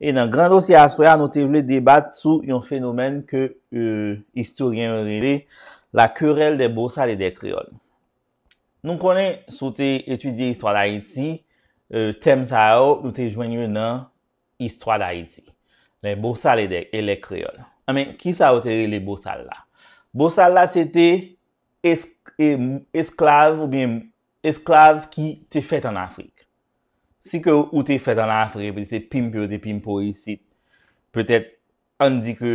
E nan gran dosye aswaya nou te vle debat sou yon fenomen ke e, istoryen rele la kerel de bousal e de kreol. Nou konen sou te etudye istwa da iti, e, tem sa yo nou te jwenye nan istwa da iti. Le bousal e de kreol. Amen, ah, ki sa o te rele bousal la? Bousal la se te esklav e, ki te fet an Afrik. Si ke ou te fet an Afri, pe se pim pi ou te pim po yisit, petet an di ke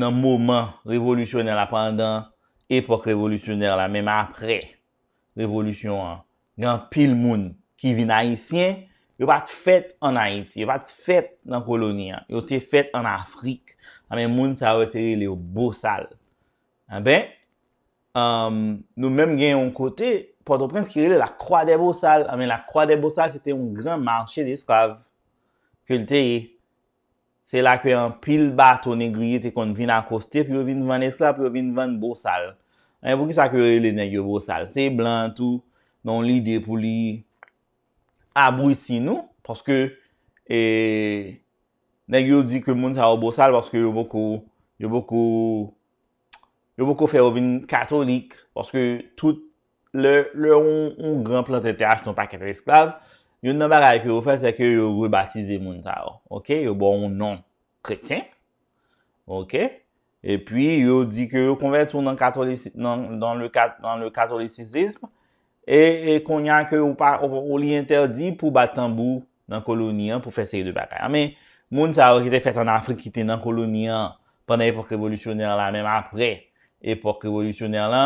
nan mouman revolutyoner la pandan, epok revolutyoner la, men apre, revolutyon an, gen pil moun ki vin Haitien, yo bat fet an Haiti, yo bat fet nan koloni, yo te fet an Afrik, an ah, men moun sa wete li yo bosal. An ben, euh, nou men gen yon kote, potoprens ki rele la kwa de bo sal, amen la kwa de bo sal, se te un gran mache de eskav, ke lte, se la kwe an pil bato negriye, te kon vin akoste, pi yo vin van eskav, pi yo vin van bo sal, an pou ki sa kwe rele negyo bo sal, se blan tou, non li de pou li, aboui si nou, paske, e, negyo di ke moun sa yo bo sal, paske yo boko, yo boko, yo boko fe yo vin katolik, paske tout, Le ou gran plantete ach ton paket esklav, yo nan bagay ki ou fese ki yo rebatize Mounzawa. Ok? Yo bon non kretien. Ok? E pi yo di ki yo konvertoun nan katolicisme e konyak yo li interdi pou batan bou nan koloni an pou fese yi de bagay. Ame, ah, Mounzawa ki te fete an Afrika ki te nan koloni an pandan epok revolutyoner la, men apre epok revolutyoner la,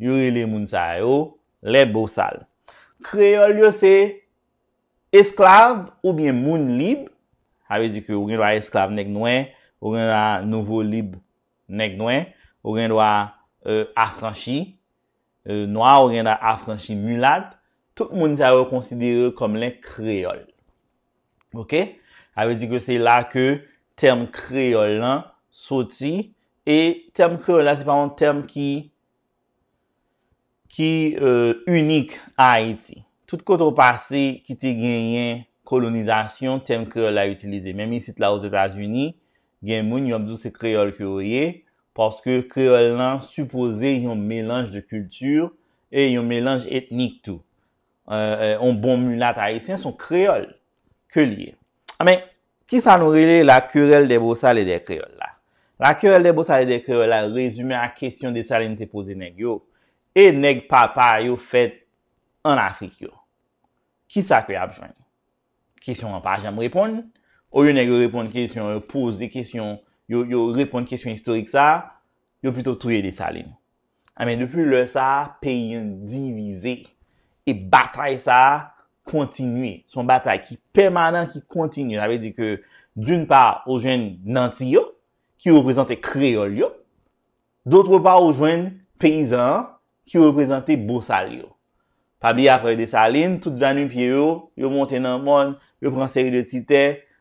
Yore le moun sa yo le bousal. Kreol yo se esklav ou bien moun lib. Ha ve di ke ou gen do a esklav nek nouen. Ou gen do a nouvo lib nek nouen. Ou gen do a euh, afranchi. Euh, noua ou gen do a afranchi mulat. Tout moun sa yo konsidere kom le kreol. Ok? Ha ve di ke se la ke tem kreol lan soti. E tem kreol la se pa moun tem ki... Ki euh, unik Haïti. Tout koutro pasi ki te genyen kolonizasyon tem kreol la utilize. Mèm isit la ouz Etats-Unis, gen moun yon mzou se kreol kreoye. Paske kreol lan supose yon mélange de kultur e yon mélange etnik tou. Euh, euh, on bon moulat Haïtien son kreol kreoye. Ah, Mèm ki sa nou rele la kreol de bousale de kreol la? La kreol de bousale de kreol la rezume a kestyon de salen te pose negyok. E neg papa yo fet an Afrikyo. Ki sa kwe ap jwen? Kisyon an pa jen mw repon. Ou yo neg yo repon kisyon, yo pose kisyon, yo repon kisyon historik sa, yo plito touye de salen. Amen, depu le sa, peyen divize. E batay sa kontinuye. Son batay ki permanent ki kontinuye. Nave di ke doun pa ou jwen nanti yo, ki yo prezante kreol yo. Doutre pa ou jwen peyizan yo. ki yo reprezenti Boussali yo. Fabi apre de Saline, tout vany pi yo, yo monte nan mon, yo pran seri de tite,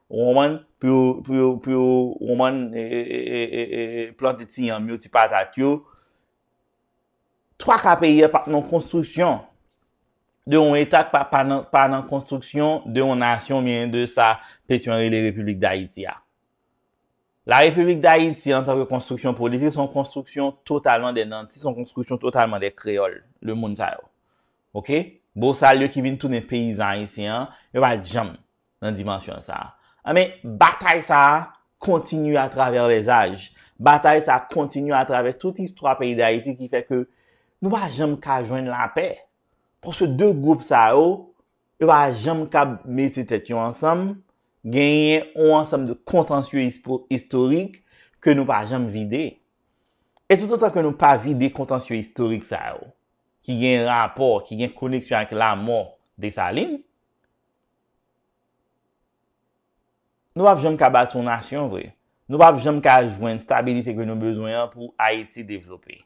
Rouman, pi yo Rouman planteti yon mouti patat yo. Troak api yo pa nan konstruksyon, de yon etak pa nan konstruksyon de yon nasyon mien de sa pechonri le republik da Itiya. La republik d'Haïti, nan tanke konstruksyon politik, son konstruksyon totalman de nanti, son konstruksyon totalman de kreol. Le moun sa yo. Ok? Bo sa, lyo ki vin tout nen peyizan yisi, yo va jem nan dimensyon sa. Ame, ah, batay sa, kontinu a travèr les aj. Batay sa, kontinu a travèr tout istra peyiz d'Haïti ki fèk yo, nou va jem ka jwen la pey. Pon se de goup sa yo, yo va jem ka meti tet yo ansam. genye yon ansam de kontansiyo istorik ke nou pa jam vide. Et tout an tanke nou pa vide kontansiyo istorik sa yo, ki gen rapor, ki gen koneksyon ak la mor de sa lin, nou pa vjam ka batournasyon vwe. Nou pa vjam ka ajwen stabilite ke nou bezoyan pou Haiti devlopi.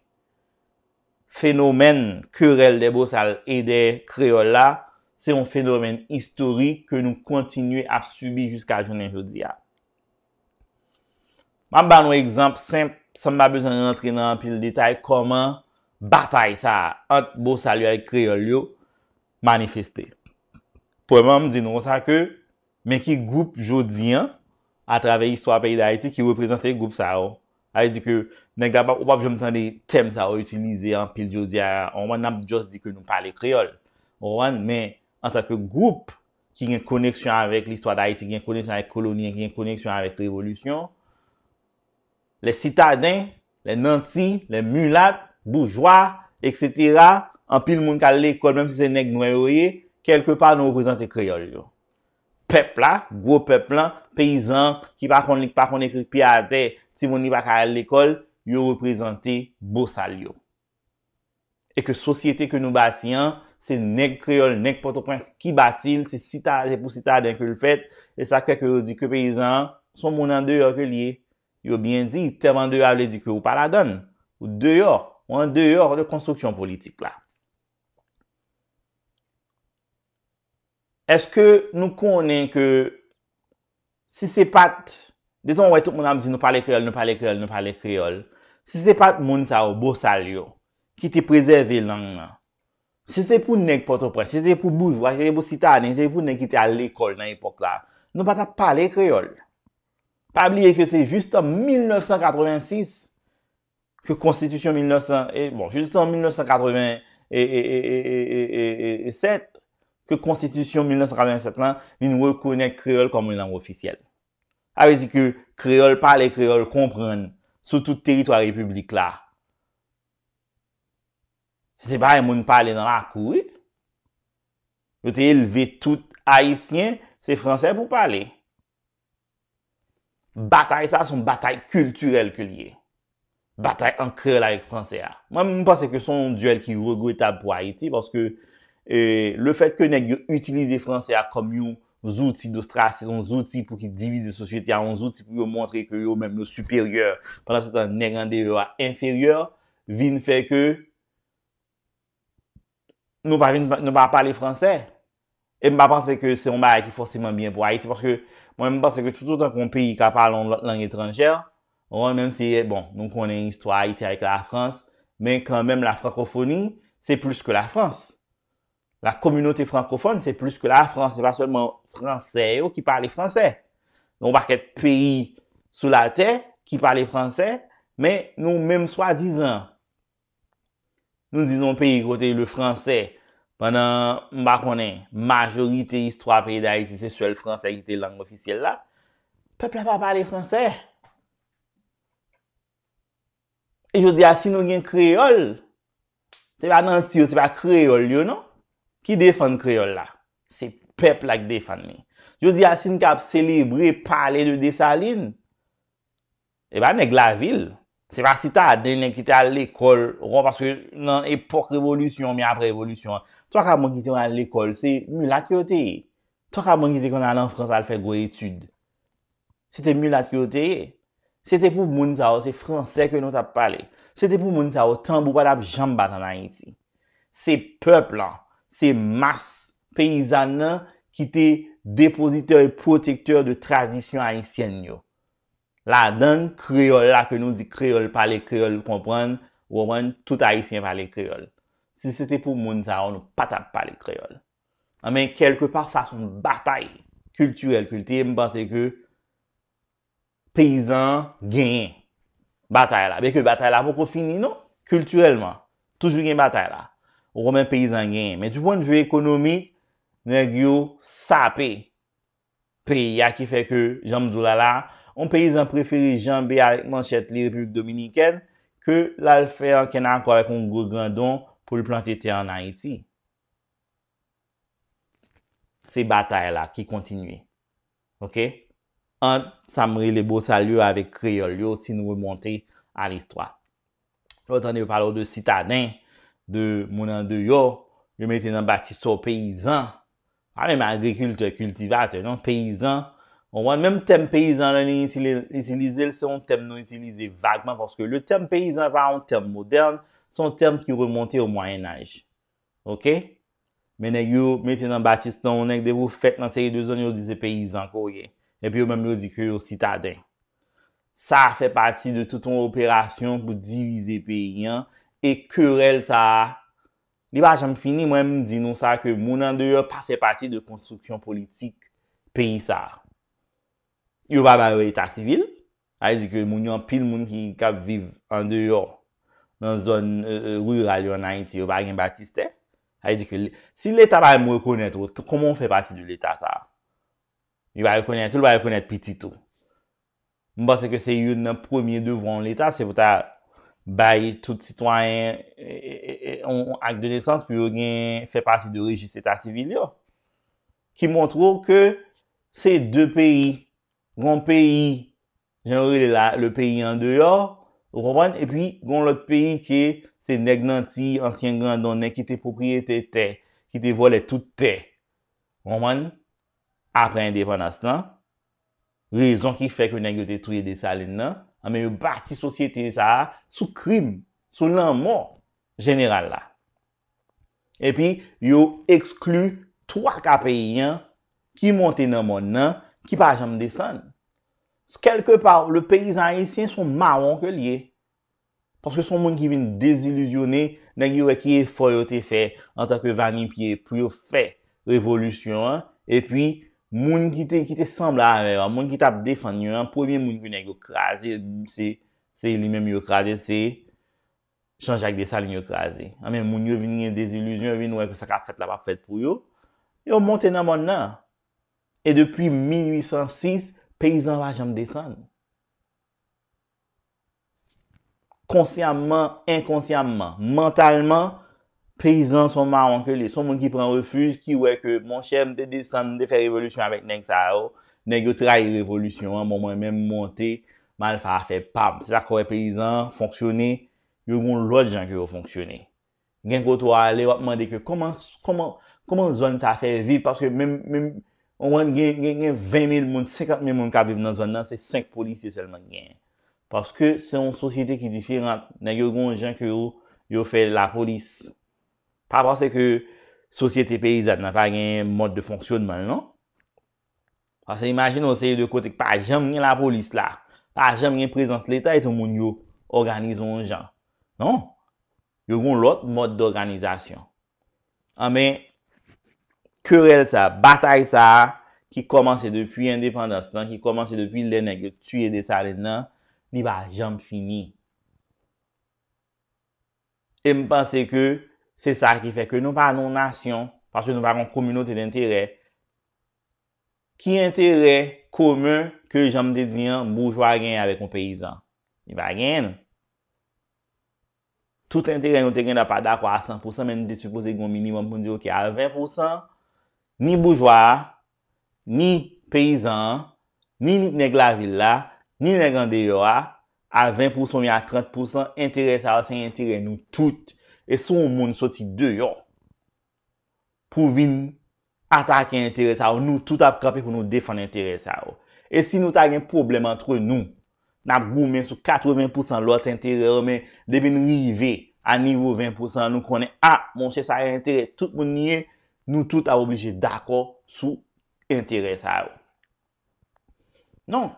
Fenomen kurel debos al ede kreola se yon fenomen istorik ke nou kontinye a subi jiska a jounen jodi ya. Mab ba nou ekzamp, sem mba bezan rentre nan pil detay, koman batay sa ant bo salyo a kreol yo manifesté. Pwèman mdi nou sa ke, men ki goup jodi an, a travè yi swa pey da iti, ki wè prezante yi goup sa yo. A yi di ke, nega pa wap jom san de tem sa yo itilize an pil jodi ya, an wan nan mdi jos di ke nou pale kreol. Wan men, an sa ke goup ki gen koneksyon avèk l'histoire d'Haïti, gen koneksyon avèk kolonien, gen koneksyon avèk révolution, le citadin, le nanti, le mulat, bourgeois, etc., an pil moun ka l'ekol, mèm si se neg nouè yoye, kelke par nou reprezentè kriol yo. Pèpla, gwo pèpla, pèizan, ki pa konik pa konik pi a te, ti mouni pa ka l'ekol, yo reprezentè bousal yo. E ke sosyete ke nou bati an, Se nek Creole, nek Port-au-Prince, ki batil, se sita repousita denkulpet, le sakre kreol dike peyizan, son moun an deyor ke liye, yo bien di, ter moun deyor avle dike ou pala don, ou deyor, moun an deyor de konstruksyon politik la. Eske nou konen ke, si se pat, deyon wè tout moun amzi nou pale Creole, nou pale Creole, nou pale Creole, si se pat moun sa ou bousal yo, ki te prezerve langman, Se se pou nek potopren, se se pou bouj, wakere pou sita, ne se pou nek ite al ekol nan epok la, nou pata pale kreol. Pa bliye ke se juste en 1986, ke konstitusyon 1987, bon, juste en 1987, ke konstitusyon 1987, vi nou konen kreol komoun nan oufisyel. Awezi ke kreol pale kreol kompran, sou tout teritory publik la, Se te pare moun pale nan la kou, yo te elve tout Haitien, se franse pou pale. Bataille sa son bataille kulturel ke liye. Bataille an krel avik franse a. Mwen mwen pase ke son djel ki regretable pou Haiti parce ke e, le fet ke neg yo utilize franse a kom yo zouti d'Australia, se son zouti pou ki divize sosyete a, son zouti pou yo montre ke yo menm yo superyor, pandan se tan negande yo a inferyor, vin fe ke nous ne parlons pas parler français et je pense que c'est un bail qui est forcément bien pour Haïti parce que moi je pense que tout autant qu'un pays qui parle une langue étrangère même si bon nous connaissons une histoire Haïti avec la France mais quand même la francophonie c'est plus que la France la communauté francophone c'est plus que la France c'est pas seulement français qui parlent français donc pas quel pays sous la terre qui parle français mais nous même soi-disant Nou zizon peyi kote le franse, pandan mba konen, majorite istwa peyi da iti sesuel franse, iti lang ofisyel la, pepl la pa pale franse. E jous di asin nou gen kreol, se pa nanti yo, se pa kreol yo, non? Ki defan kreol la? Se pepl la ki defan me. Jous di asin kap selebri pale de desaline, e ba neg la vil. Se pa si ta dene ki te al l'ekol, ro, paske nan epok revolutyon, mi apre revolutyon, ton ka moun ki te an l'ekol, se mou lak yo te ye. Ton ka moun ki te kon an an Fransal fèk wè etude. Se te mou lak yo te ye. Se te pou moun sa ou, se Fransèk wè nou tap pale. Se te pou moun sa ou, tan pou wad ap jambat an Haiti. Se pepl, se mas peizan nan ki te depositeur et protekteur de tradisyon Haitienne yo. La dan kreol la ke nou di kreol, pale kreol, kompren, wou wèn tout haisyen pale kreol. Si se te pou moun sa, wou nou patap pale kreol. A men, kelke par sa son batay, kulturel kulti, mwen panse ke peyizan gen, batay la. Bek yo batay la pou kou fini nou, kulturelman. Toujou gen batay la. Wou wèn peyizan gen. Men tu pon jve ekonomi, nek yo sape pey ya ki fe ke jam djou lala, On peyizan preferi janbe avik manchet li republik dominiken ke lal fè an ken akwa avik on gwo grandon pou li plantete an Haiti. Se batay la ki kontinuy. Ok? An, sa mre li bo salyo avik kreol yo si nou wè monte an listwa. Otan li wè palo de sitadin, de mounan de yo, yo meten an batiso peyizan, an ah, men mè agrikulte kultivate, non peyizan, Ou an, menm tem peyizan la ni itilize, se yon tem nou itilize vagman, foske le tem peyizan pa yon tem modern, se yon tem ki remonte ou mwanyen aj. Ok? Men ek yo, men tenan Batistan, ou nek de vou fèt nan seye de zon yo dise peyizan kou ye. E pi yo menm yo di kou yo sitaden. Sa fè pati de touton opération pou divize peyian, e korel sa a. Li ba jom fini, mwenm di nou sa a ke mounan de yo pa fè pati de konstruksyon politik pey sa a. yo ba ba yo etat sivil, hay di ke moun yon pil moun ki kap viv an de yo, nan zon euh, euh, rur al yo nan iti, yo ba gen batiste, hay di ke, si l'etat ba mou rekonet, koumon fe pati de l'etat sa? Yo ba rekonet, yo ba rekonet piti tou. Mba se ke se yon nan premier devran l'etat, se vouta bayi tout sitwanyen e, e, e, ak de nesans, pi yo gen fe pati de rejist etat sivil yo, ki mou trou ke se de peyi Gon peyi, jen wè le peyi an deyo, e pi, gon lot peyi ki se neg nan ti, ansyen gran donen ki te popriye te te, ki te vole tout te. Gon man, apren de panas lan, rezon ki fek yo neg yo te truye de salen nan, ame yo bati sosyete sa, sou krim, sou nan mò, jeneral la. E pi, yo eksklu 3 ka peyi yan, ki monte nan mò nan, Kipa jam desan. Skelke par, le peyizan isyen son maron ke liye. Paske son moun ki vin desiluzyonne negi wè e ki e fò yo te fè anta ke vani piye pou yo fè revolutyon an. E pi moun ki te sembla moun ki tap defan nyo an. Pouye moun ki negi yo kaze se li menm yo kaze se chanjè ak desa li yo kaze. Moun yo vin nye desiluzyon vin wè ki sakap fèt la pa fèt pou yo yo monte nan moun nan an. E depi 1806, peyizan va jam desan. Konsyamman, inkonsyamman, mentalman, peyizan son ma ankele. Son moun ki pran refuj, ki wè ke moun chèm te desan, te fè revolutyon avèk nèk sa oh. yo, nèk yo trai revolutyon an, moun mwen mèm monte, moun fè a fè pab. Sa kwe peyizan, fonksyonè, yo goun lòt jan ki yo fonksyonè. Gen koto wè alè, wè pman deke, koman zon sa fè viv, paske mèm, mèm, Ou an gen gen gen 20.000 moun, 50.000 moun ka biv nan zon nan, se 5 polisye selman gen. Paske se yon sosyete ki difirent, nan yo goun jen ki yo, yo fè la polis. Pa pase ke sosyete peyizat, nan pa gen mod de fonksyon man, non? Paske imajin ou se yon de kote ki pa jem gen la polis la, pa jem gen prezans leta eto moun yo, organizon jen, non? Yo goun lot mod de organizasyon. A ah, men... kerel sa, batay sa, ki komanse depi independans lan, ki komanse depi lene, ki tuye de sa lè nan, ni ba jom fini. E m panse ke, se sa ki feke nou pa nou nasyon, paske nou pa kon komino te d'interè, ki interè kome, ke jom de diyan, moujwa gen yave kon peyizan. Ni ba gen. Tout l'interè yon te gen da pa da kwa 100%, men disupose goun minimum kon diyo ki al 20%, Ni boujwa, ni peyizan, ni nit neg la villa, ni neg an deyo a, a 20% mi a 30% interese ah, a, se yon interese nou tout. E sou moun soti deyo, pou vin atake interese a, nou tout ap kapi pou nou defan interese a. E si nou tagyen problem antre nou, nap goun men sou 80% lot interese a, men debi nou rive a nivou 20%, nou konen a, monshe sa yon interese, tout moun niye, Nou tout avoblije d'akor sou interesa ou. Non.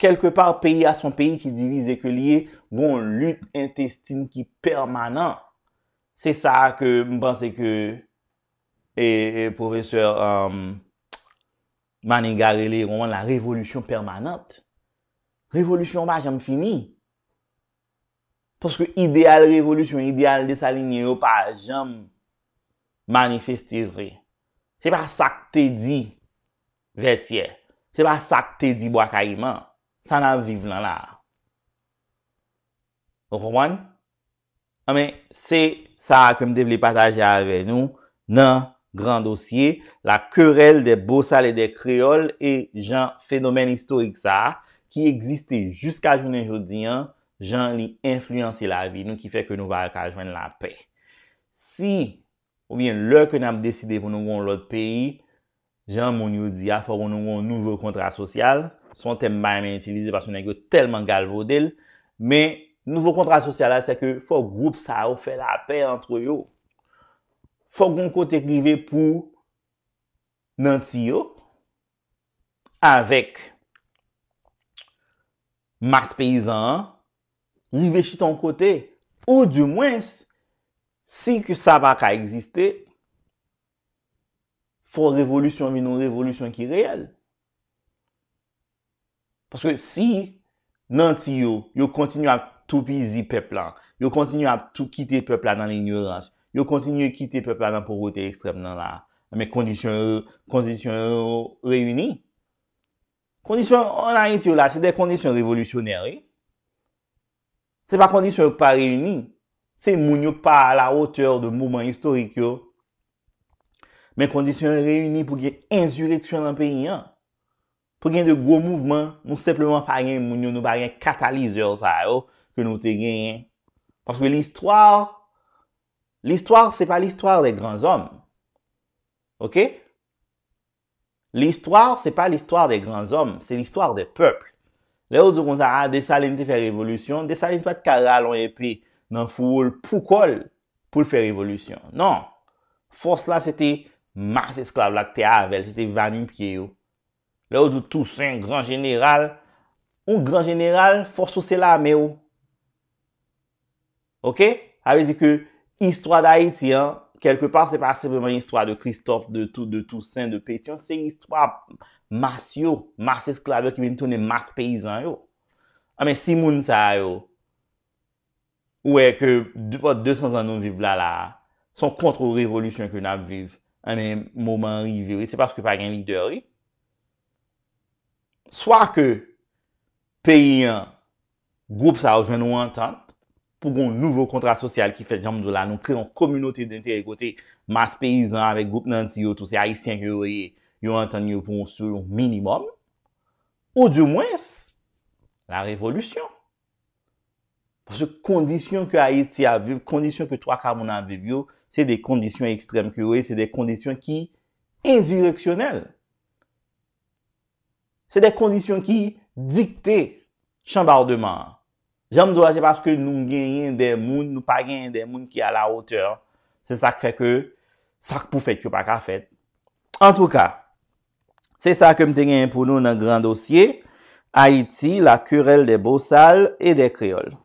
Kelke par, peyi a son peyi ki divize ke liye, bon lup intestin ki permanent. Nan, se sa ke mpansi ke profeseur euh, Manigarele, yon man la revolutyon permanant. Revolutyon ba jom fini. Paske ideal revolutyon, ideal desalini yo pa jom fini. manifestir re. Se pa sak te di vetye. Se pa sak te di bo akayman. San aviv lan la. Rouan? Ame, se sa kem dev li pataj ya ave nou nan gran dosye, la kerel de bosal e de kreol e jan fenomen istorik sa ki egziste jiska jounen joudiyan jan li influansi la vi nou ki feke nou va akajwen la pe. Si Ou bien, lè kè nan ap deside pou nou goun lòt peyi, jan moun yo di a, ah, pou nou goun nouvo kontrat sosyal. Son tem bayan men itilize, pasou nan yo telman galvo del. Men, nouvo kontrat sosyal la, se ke pou goup sa ou fè la apèl antro yo. Pou goun kote kive pou nan tiyo, avèk mas peyizan, ou vè chi ton kote, ou di mwens, Si ke sabak a egziste, fò revolution vi nou revolution ki reèl. Paske si nan ti yo, yo kontinu ap toupi zi peplan, yo kontinu ap toupi ki te peplan nan lignorans, yo kontinu ki te peplan nan poukote ekstrem nan la, me kondisyon reyouni. Kondisyon, an a yon si yo la, se de kondisyon reyoulisyonèri. Se pa kondisyon pa reyouni, c'est moun pas à la hauteur de mouvement historique Mais conditions réunies pour qu'il insurrection dans le pays. Hein. Pour qu'il y ait de gros mouvements, nous simplement pas rien nous pas rien catalyseur que nous te gagné. Parce que l'histoire, l'histoire c'est pas l'histoire des grands hommes. OK? L'histoire, c'est pas l'histoire des grands hommes, c'est l'histoire des peuples. Les autres on des ah, de fait révolution, des pas de carré à nan fwo ou l poukol pou l fè revolusyon. Nan, fòs la sè te mars esklav lak te avel, sè te vani mpye yo. Lè ou djou Toussaint, gran general, ou gran general, fòs ou sè la amè yo. Ok? Awe di ke istwa da Haiti, kelke par se pa sepe mwen istwa de Christophe, de Toussaint, de Pétion, se istwa mars yo, mars esklav, ki ah, men tounen mars peyizan yo. Ame Simon sa yo, Ou e ke depot 200 anon viv la la, son kontro revolusyon ke nap viv ane moman riviri, se paske pa gen lideri. Soa ke peyi an, goup sa ou jen nou an tan, pou gon nouvo kontra sosyal ki fet jam do la nou kre yon komunote dente e kote mas peyizan avek goup nan si yo tou se a isen yo e yo an tan yo pon sou yon minimum, ou di mwes la revolusyon. Se kondisyon ke Haiti a vivyo, kondisyon ke toi ka moun a vivyo, se de kondisyon ekstrem ki we, se de kondisyon ki indireksyonel. Se de kondisyon ki dikte chanbarde man. Jam doa se paske nou genyen den moun, nou pa genyen den moun ki a la oteur. Se sak feke, sak pou fek yo pa ka fet. En tou ka, se sa ke mte genyen pou nou nan gran dosye, Haiti, la kurel de bossal e de kreol.